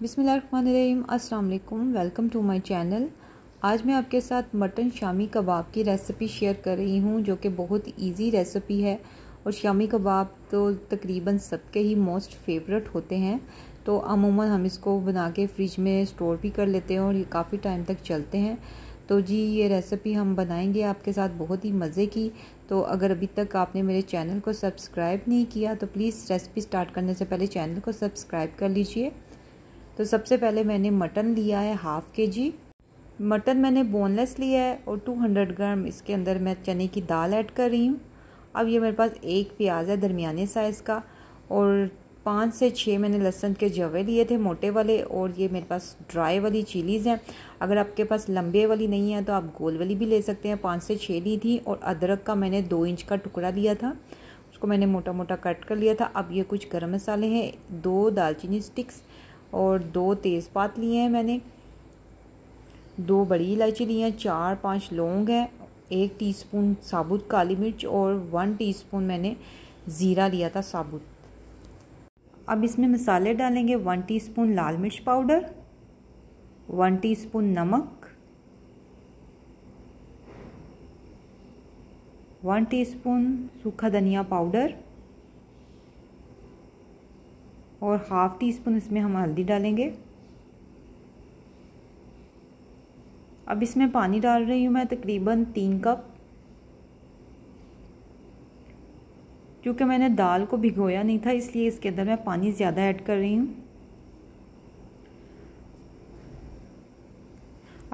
बिसमीम अल्लाम welcome to my channel आज मैं आपके साथ मटन शामी कबाब की रेसिपी शेयर कर रही हूँ जो कि बहुत इजी रेसिपी है और शामी कबाब तो तकरीबन सबके ही मोस्ट फेवरेट होते हैं तो अमूमन हम इसको बना के फ्रिज में स्टोर भी कर लेते हैं और ये काफ़ी टाइम तक चलते हैं तो जी ये रेसिपी हम बनाएंगे आपके साथ बहुत ही मज़े की तो अगर अभी तक आपने मेरे चैनल को सब्सक्राइब नहीं किया तो प्लीज़ रेसिपी स्टार्ट करने से पहले चैनल को सब्सक्राइब कर लीजिए तो सबसे पहले मैंने मटन लिया है हाफ़ के जी मटन मैंने बोनलेस लिया है और 200 ग्राम इसके अंदर मैं चने की दाल ऐड कर रही हूँ अब ये मेरे पास एक प्याज है दरमियाने साइज़ का और पाँच से छः मैंने लहसुन के जवे लिए थे मोटे वाले और ये मेरे पास ड्राई वाली चिलीज़ हैं अगर आपके पास लंबे वाली नहीं है तो आप गोल वाली भी ले सकते हैं पाँच से छः ली थी और अदरक का मैंने दो इंच का टुकड़ा लिया था उसको मैंने मोटा मोटा कट कर लिया था अब ये कुछ गर्म मसाले हैं दो दालचीनी स्टिक्स और दो तेज़पात लिए हैं मैंने दो बड़ी इलायची ली हैं चार पांच लौंग हैं एक टीस्पून साबुत काली मिर्च और वन टीस्पून मैंने ज़ीरा लिया था साबुत अब इसमें मसाले डालेंगे वन टीस्पून लाल मिर्च पाउडर वन टीस्पून नमक वन टीस्पून सूखा धनिया पाउडर और हाफ़ टी स्पून इसमें हम हल्दी डालेंगे अब इसमें पानी डाल रही हूँ मैं तकरीबन तीन कप क्योंकि मैंने दाल को भिगोया नहीं था इसलिए इसके अंदर मैं पानी ज़्यादा ऐड कर रही हूँ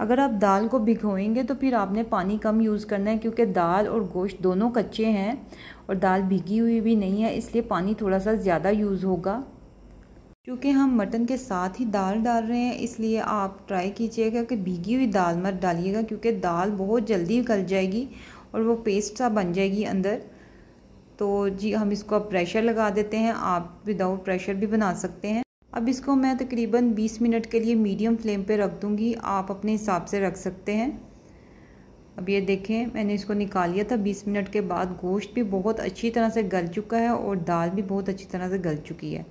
अगर आप दाल को भिगोएंगे तो फिर आपने पानी कम यूज़ करना है क्योंकि दाल और गोश्त दोनों कच्चे हैं और दाल भिगी हुई भी नहीं है इसलिए पानी थोड़ा सा ज़्यादा यूज़ होगा क्योंकि हम मटन के साथ ही दाल डाल रहे हैं इसलिए आप ट्राई कीजिएगा कि भीगी हुई दाल मत डालिएगा क्योंकि दाल बहुत जल्दी गल जाएगी और वो पेस्ट सा बन जाएगी अंदर तो जी हम इसको अब प्रेशर लगा देते हैं आप विदाउट प्रेशर भी बना सकते हैं अब इसको मैं तकरीबन 20 मिनट के लिए मीडियम फ्लेम पे रख दूँगी आप अपने हिसाब से रख सकते हैं अब ये देखें मैंने इसको निकाल लिया था 20 मिनट के बाद गोश्त भी बहुत अच्छी तरह से गल चुका है और दाल भी बहुत अच्छी तरह से गल चुकी है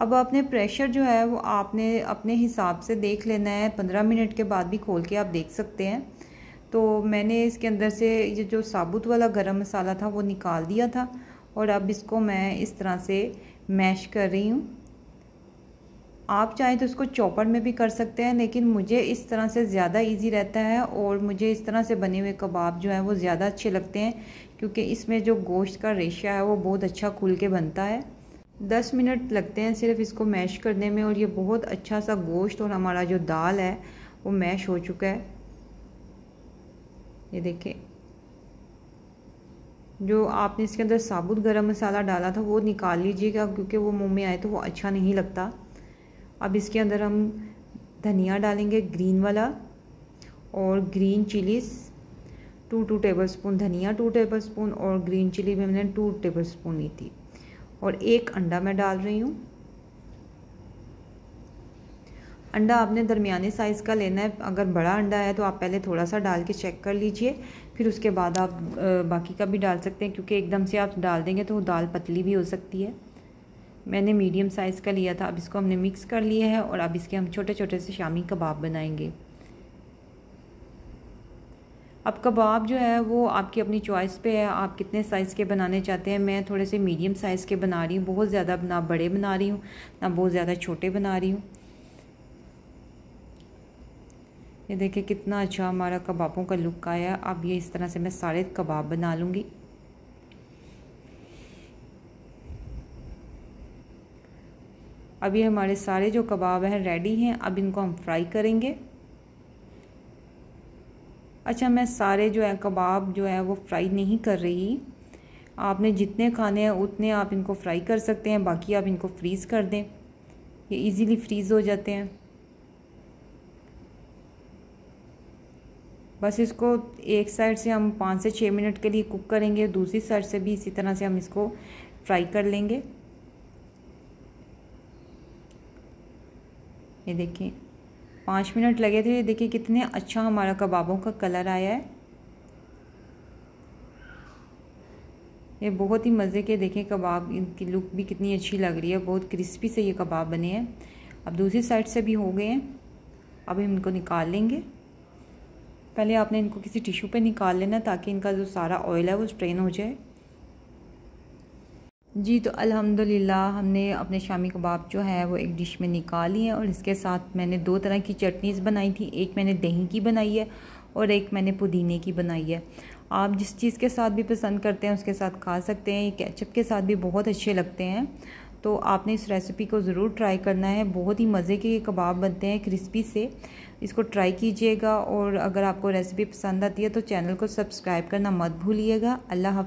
अब आपने प्रेशर जो है वो आपने अपने हिसाब से देख लेना है पंद्रह मिनट के बाद भी खोल के आप देख सकते हैं तो मैंने इसके अंदर से ये जो साबुत वाला गरम मसाला था वो निकाल दिया था और अब इसको मैं इस तरह से मैश कर रही हूँ आप चाहें तो इसको चॉपर में भी कर सकते हैं लेकिन मुझे इस तरह से ज़्यादा इजी रहता है और मुझे इस तरह से बने हुए कबाब जो हैं वो ज़्यादा अच्छे लगते हैं क्योंकि इसमें जो गोश्त का रेशा है वो बहुत अच्छा खुल के बनता है दस मिनट लगते हैं सिर्फ इसको मैश करने में और ये बहुत अच्छा सा गोश्त और हमारा जो दाल है वो मैश हो चुका है ये देखें जो आपने इसके अंदर साबुत गरम मसाला डाला था वो निकाल लीजिएगा क्योंकि वो मुंह में आए तो वो अच्छा नहीं लगता अब इसके अंदर हम धनिया डालेंगे ग्रीन वाला और green chillies two two tablespoon धनिया टू टेबल स्पून और ग्रीन चिली भी हमने टू टेबल स्पून ली थी और एक अंडा मैं डाल रही हूँ अंडा आपने दरमियाने साइज़ का लेना है अगर बड़ा अंडा है तो आप पहले थोड़ा सा डाल के चेक कर लीजिए फिर उसके बाद आप बाकी का भी डाल सकते हैं क्योंकि एकदम से आप डाल देंगे तो दाल पतली भी हो सकती है मैंने मीडियम साइज़ का लिया था अब इसको हमने मिक्स कर लिया है और अब इसके हम छोटे छोटे से शामी कबाब बनाएंगे अब कबाब जो है वो आपकी अपनी चॉइस पे है आप कितने साइज़ के बनाने चाहते हैं मैं थोड़े से मीडियम साइज़ के बना रही हूँ बहुत ज़्यादा ना बड़े बना रही हूँ ना बहुत ज़्यादा छोटे बना रही हूँ ये देखिए कितना अच्छा हमारा कबाबों का लुक आया अब ये इस तरह से मैं सारे कबाब बना लूँगी अब ये हमारे सारे जो कबाब हैं रेडी हैं अब इनको हम फ्राई करेंगे अच्छा मैं सारे जो है कबाब जो है वो फ्राई नहीं कर रही आपने जितने खाने हैं उतने आप इनको फ्राई कर सकते हैं बाकी आप इनको फ्रीज़ कर दें ये इजीली फ्रीज़ हो जाते हैं बस इसको एक साइड से हम पाँच से छः मिनट के लिए कुक करेंगे दूसरी साइड से भी इसी तरह से हम इसको फ्राई कर लेंगे ये देखें पाँच मिनट लगे थे ये देखिए कितने अच्छा हमारा कबाबों का कलर आया है ये बहुत ही मज़े के देखें कबाब इनकी लुक भी कितनी अच्छी लग रही है बहुत क्रिस्पी से ये कबाब बने हैं अब दूसरी साइड से भी हो गए हैं अब हम इनको निकाल लेंगे पहले आपने इनको किसी टिश्यू पे निकाल लेना ताकि इनका जो सारा ऑयल है वो स्ट्रेन हो जाए जी तो अल्हम्दुलिल्लाह हमने अपने शामी कबाब जो है वो एक डिश में निकाली है और इसके साथ मैंने दो तरह की चटनीज़ बनाई थी एक मैंने दही की बनाई है और एक मैंने पुदीने की बनाई है आप जिस चीज़ के साथ भी पसंद करते हैं उसके साथ खा सकते हैं ये कैचअप के साथ भी बहुत अच्छे लगते हैं तो आपने इस रेसिपी को ज़रूर ट्राई करना है बहुत ही मज़े के ये कबाब बनते हैं क्रिस्पी से इसको ट्राई कीजिएगा और अगर आपको रेसिपी पसंद आती है तो चैनल को सब्सक्राइब करना मत भूलिएगा अल्लाह